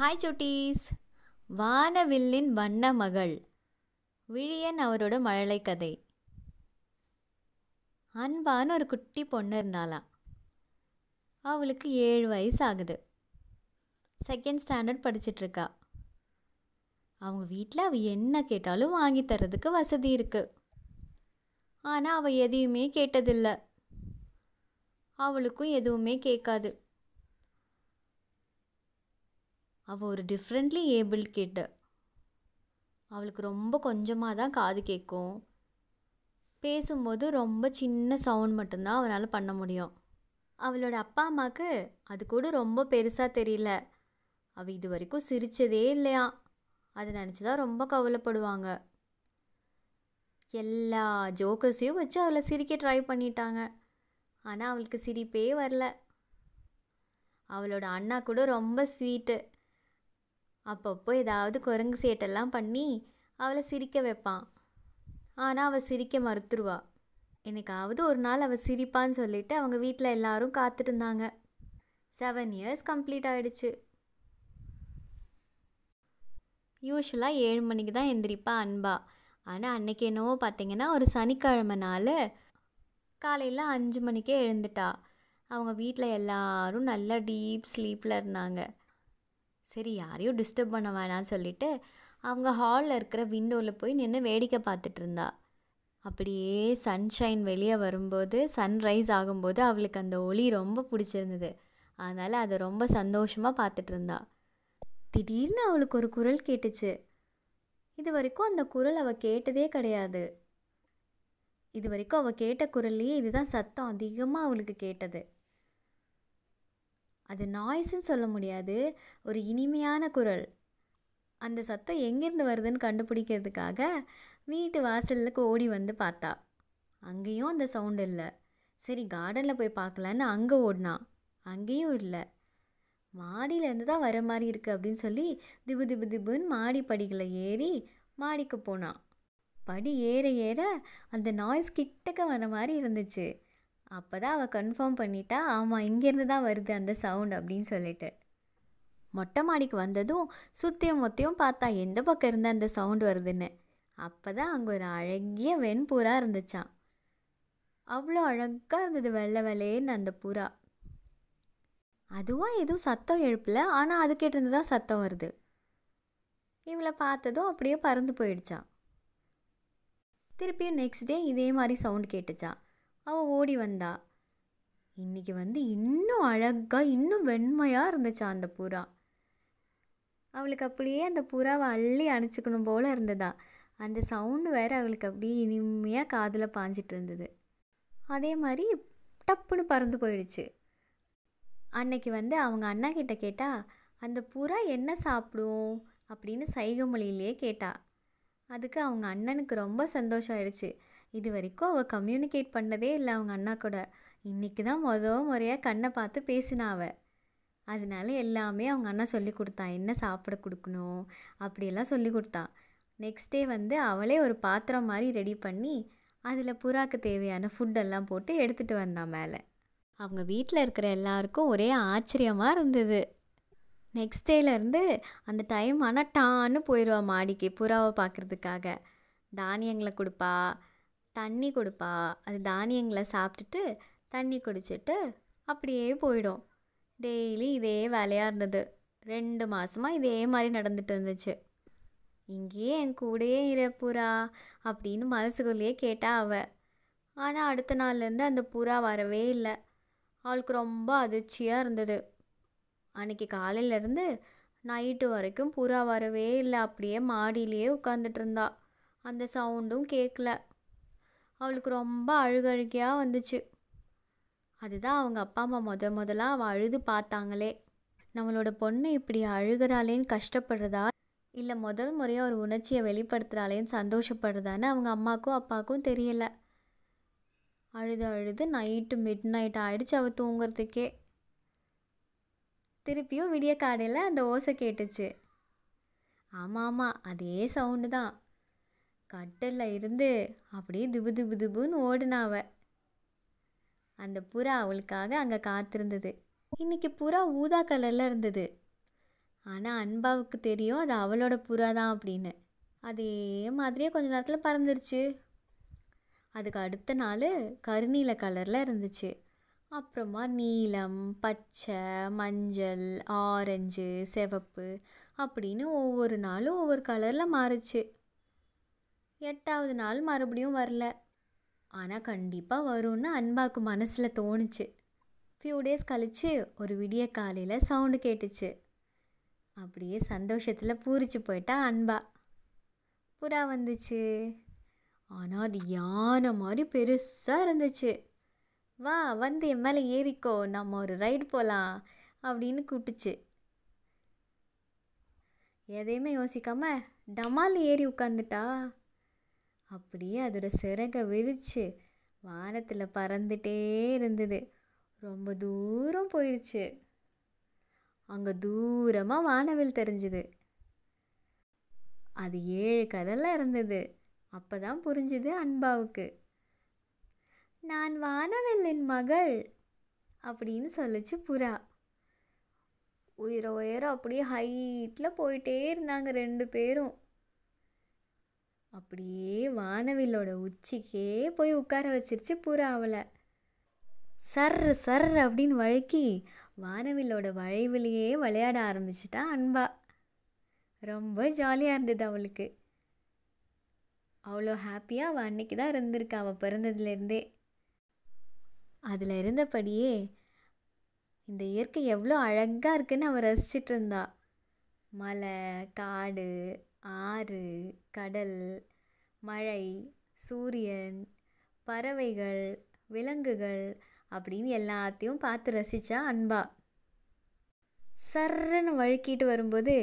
hi சுட்டீஸ் வானவில்லின் வண்ண மகள் விழியன் அவரோட மழலை கதை அன்பான ஒரு குட்டி பொண்ணு இருந்தாளாம் அவளுக்கு ஏழு வயசு ஆகுது செகண்ட் ஸ்டாண்டர்ட் படிச்சிட்ருக்கா அவங்க வீட்டில் அவள் என்ன கேட்டாலும் வாங்கி தரதுக்கு வசதி இருக்குது ஆனால் அவள் எதையுமே கேட்டதில்லை அவளுக்கும் எதுவுமே கேட்காது அவள் ஒரு டிஃப்ரெண்ட்லி ஏபிள் கிட்டு அவளுக்கு ரொம்ப கொஞ்சமாக தான் காது கேட்கும் பேசும்போது ரொம்ப சின்ன சவுண்ட் மட்டும்தான் அவனால் பண்ண முடியும் அவளோட அப்பா அம்மாவுக்கு அது கூட ரொம்ப பெருசாக தெரியல அவள் இது வரைக்கும் சிரித்ததே இல்லையா அதை நினச்சி தான் ரொம்ப கவலைப்படுவாங்க எல்லா ஜோக்கஸையும் வச்சு அவளை சிரிக்க ட்ரை பண்ணிட்டாங்க ஆனால் அவளுக்கு சிரிப்பே வரல அவளோட அண்ணா கூட ரொம்ப ஸ்வீட்டு அப்பப்போ ஏதாவது குரங்கு சேட்டெல்லாம் பண்ணி அவளை சிரிக்க வைப்பான் ஆனால் அவள் சிரிக்க மறுத்துருவா எனக்காவது ஒரு நாள் அவள் சிரிப்பான்னு சொல்லிட்டு அவங்க வீட்டில் எல்லாரும் காத்துட்டு இருந்தாங்க செவன் இயர்ஸ் கம்ப்ளீட் ஆகிடுச்சு யூஸ்வலாக ஏழு மணிக்கு தான் எந்திரிப்பா அன்பா ஆனால் அன்னைக்கு என்னவோ பார்த்தீங்கன்னா ஒரு சனிக்கிழமை நாள் காலையில் அஞ்சு மணிக்கே எழுந்துட்டா அவங்க வீட்டில் எல்லாரும் நல்லா டீப் ஸ்லீப்பில் இருந்தாங்க சரி யாரையும் டிஸ்டர்ப் பண்ண வேணான்னு சொல்லிட்டு அவங்க ஹாலில் இருக்கிற விண்டோவில் போய் நின்று வேடிக்கை பார்த்துட்டு இருந்தா அப்படியே சன்ஷைன் வெளியே வரும்போது சன்ரைஸ் ஆகும்போது அவளுக்கு அந்த ஒளி ரொம்ப பிடிச்சிருந்தது அதனால் அதை ரொம்ப சந்தோஷமாக பார்த்துட்டு இருந்தா திடீர்னு அவளுக்கு ஒரு குரல் கேட்டுச்சு இது வரைக்கும் அந்த குரல் அவள் கேட்டதே கிடையாது இது வரைக்கும் அவள் கேட்ட குரல்லையே இதுதான் சத்தம் அதிகமாக அவளுக்கு கேட்டது அது நாய்ஸுன்னு சொல்ல முடியாது ஒரு இனிமையான குரல் அந்த சத்தம் எங்கேருந்து வருதுன்னு கண்டுபிடிக்கிறதுக்காக வீட்டு வாசலுக்கு ஓடி வந்து பார்த்தா அங்கேயும் அந்த சவுண்டு இல்லை சரி கார்டனில் போய் பார்க்கலான்னு அங்கே ஓடினான் அங்கேயும் இல்லை மாடியிலேருந்து தான் வர மாதிரி இருக்குது அப்படின்னு சொல்லி திபு திபு திபுன்னு மாடி படிகளை ஏறி மாடிக்கு போனான் படி ஏற ஏற அந்த நாய்ஸ் கிட்டக்க வர மாதிரி இருந்துச்சு அப்போ தான் அவள் கன்ஃபார்ம் பண்ணிட்டா ஆமாம் இங்கேருந்து தான் வருது அந்த சவுண்ட் அப்படின்னு சொல்லிட்டு மொட்டை மாடிக்கு வந்ததும் சுற்றியும் மொத்தையும் பார்த்தா எந்த பக்கம் இருந்து அந்த சவுண்டு வருதுன்னு அப்போ தான் அங்கே ஒரு அழகிய வெண்புறா இருந்துச்சான் அவ்வளோ அழகாக இருந்தது வெள்ளை வெள்ளையேன்னு அந்த புறா அதுவும் எதுவும் சத்தம் எழுப்பில் ஆனால் அதுக்கிட்டிருந்து தான் சத்தம் வருது இவளை பார்த்ததும் அப்படியே பறந்து போயிடுச்சான் திருப்பியும் நெக்ஸ்ட் டே இதே மாதிரி சவுண்ட் கேட்டுச்சான் அவள் ஓடி வந்தா இன்றைக்கி வந்து இன்னும் அழகாக இன்னும் வெண்மையாக இருந்துச்சா அந்த புறா அவளுக்கு அப்படியே அந்த புறாவை அள்ளி அணைச்சிக்கணும் போல் இருந்ததா அந்த சவுண்டு வேறு அவளுக்கு அப்படியே இனிமையாக காதில் பாஞ்சிட்டு இருந்தது அதே மாதிரி டப்புன்னு பறந்து போயிடுச்சு அன்னைக்கு வந்து அவங்க அண்ணா கிட்ட கேட்டால் அந்த புறா என்ன சாப்பிடும் அப்படின்னு சைக மொழியிலேயே கேட்டா அதுக்கு அவங்க அண்ணனுக்கு ரொம்ப சந்தோஷம் ஆயிடுச்சு இது வரைக்கும் அவள் கம்யூனிகேட் பண்ணதே இல்லை அவங்க அண்ணா கூட இன்றைக்கி தான் மொதல் முறையாக கண்ணை பார்த்து பேசினா அவள் அதனால எல்லாமே அவங்க அண்ணா சொல்லி கொடுத்தான் என்ன சாப்பிட கொடுக்கணும் அப்படியெல்லாம் சொல்லி கொடுத்தான் நெக்ஸ்ட் டே வந்து அவளே ஒரு பாத்திரம் மாதிரி ரெடி பண்ணி அதில் புறாக்கு தேவையான ஃபுட்டெல்லாம் போட்டு எடுத்துகிட்டு வந்தான் மேலே அவங்க வீட்டில் இருக்கிற எல்லாருக்கும் ஒரே ஆச்சரியமாக இருந்தது நெக்ஸ்ட் டேலேருந்து அந்த டைம் ஆனால் டான்னு போயிடுவா மாடிக்கு புறாவை பார்க்குறதுக்காக தானியங்களை கொடுப்பா தண்ணி கொடுப்பா அது தானியங்களை சாப்பிட்டுட்டு தண்ணி குடிச்சிட்டு அப்படியே போயிடும் டெய்லி இதே வேலையாக இருந்தது ரெண்டு மாதமாக இதே மாதிரி நடந்துட்டு இருந்துச்சு இங்கேயே என் கூடயே இர புறா அப்படின்னு மனசுக்குள்ளேயே கேட்டா அவள் ஆனால் அடுத்த நாள்லேருந்து அந்த புறா வரவே இல்லை அவளுக்கு ரொம்ப அதிர்ச்சியாக இருந்தது அன்றைக்கி காலையிலேருந்து நைட்டு வரைக்கும் புறா வரவே இல்லை அப்படியே மாடியிலேயே உட்காந்துட்டு இருந்தா அந்த சவுண்டும் கேட்கல அவளுக்கு ரொம்ப அழுகழுகையாக வந்துச்சு அதுதான் அவங்க அப்பா அம்மா முத முதலாக அவள் அழுது பார்த்தாங்களே நம்மளோட பொண்ணு இப்படி அழுகிறாளேன்னு கஷ்டப்படுறதா இல்லை முதல் முறையாக ஒரு உணர்ச்சியை வெளிப்படுத்துகிறாளேன்னு சந்தோஷப்படுறதான்னு அவங்க அம்மாக்கும் அப்பாவுக்கும் தெரியலை அழுது அழுது நைட்டு மிட் நைட் ஆகிடுச்சு அவள் தூங்குறதுக்கே திருப்பியும் விடிய காடையில் அந்த ஓசை கேட்டுச்சு ஆமாம் ஆமாம் அதே சவுண்டு தான் கட்டிலில் இருந்து அப்படியே திபு திபு திபுன்னு ஓடினாவ அந்த புறா அவளுக்காக அங்கே காத்திருந்தது இன்றைக்கி புறா ஊதா கலரில் இருந்தது ஆனால் அன்பாவுக்கு தெரியும் அது அவளோட புறா தான் அப்படின்னு அதே மாதிரியே கொஞ்ச நேரத்தில் பறந்துருச்சு அதுக்கு அடுத்த நாள் கருநீல கலரில் இருந்துச்சு அப்புறமா நீலம் பச்சை மஞ்சள் ஆரஞ்சு சிவப்பு அப்படின்னு ஒவ்வொரு நாளும் ஒவ்வொரு கலரில் மாறுச்சு எட்டாவது நாள் மறுபடியும் வரல ஆனால் கண்டிப்பாக வரும்னு அன்பாக்கு மனசில் தோணுச்சு ஃபியூ டேஸ் கழித்து ஒரு விடிய காலையில் சவுண்டு கேட்டுச்சு அப்படியே சந்தோஷத்தில் பூரிச்சு போயிட்டா அன்பா புறா வந்துச்சு ஆனால் அது யானை மாதிரி பெருசாக இருந்துச்சு வா வந்து என் மேலே ஏறிக்கோ நம்ம ஒரு ரைடு போகலாம் அப்படின்னு கூப்பிட்டுச்சு எதையுமே யோசிக்காமல் டமால் ஏறி உட்காந்துட்டா அப்படியே அதோடய சிறகை விரித்து வானத்தில் பறந்துகிட்டே இருந்தது ரொம்ப தூரம் போயிடுச்சு அங்கே தூரமாக வானவில் தெரிஞ்சுது அது ஏழு கடலில் இருந்தது அப்போ தான் புரிஞ்சுது அன்பாவுக்கு நான் வானவெல்லின் மகள் அப்படின்னு சொல்லிச்சு புறா உயிர உயரம் அப்படியே ஹைட்டில் போயிட்டே இருந்தாங்க ரெண்டு பேரும் அப்படியே வானவிலோட உச்சிக்கே போய் உட்கார வச்சிருச்சு அவளை சர் சர் அப்படின்னு வழுக்கி வானவிலோட வளைவிலேயே விளையாட ஆரம்பிச்சிட்டா அன்பா ரொம்ப ஜாலியாக இருந்தது அவளுக்கு அவ்வளோ ஹாப்பியாக அவள் அன்னைக்கு தான் இருந்திருக்கா அவள் பிறந்ததுலேருந்தே அதில் இருந்தபடியே இந்த இயற்கை எவ்வளோ அழகாக இருக்குன்னு அவள் ரசிச்சிட்டு இருந்தா மலை காடு ஆறு கடல் மழை சூரியன் பறவைகள் விலங்குகள் அப்படின்னு எல்லாத்தையும் பார்த்து ரசித்தா அன்பா சர்ன்னு வழுக்கிட்டு வரும்போது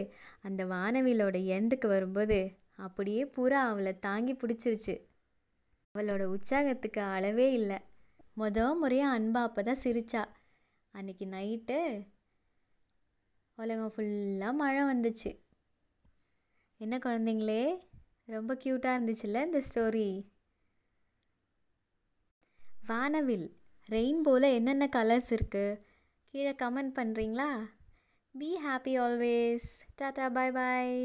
அந்த வானவியலோட எண்டுக்கு வரும்போது அப்படியே பூரா அவளை தாங்கி பிடிச்சிருச்சு அவளோட உற்சாகத்துக்கு அளவே இல்லை முத முறையாக அன்பா அப்போ தான் சிரிச்சா அன்றைக்கி நைட்டு உலகம் ஃபுல்லாக மழை வந்துச்சு என்ன குழந்தைங்களே ரொம்ப க்யூட்டாக இருந்துச்சுல்ல இந்த ஸ்டோரி வானவில் ரெயின்போவில் என்னென்ன கலர்ஸ் இருக்குது கீழே கமெண்ட் பண்ணுறீங்களா be happy always tata bye bye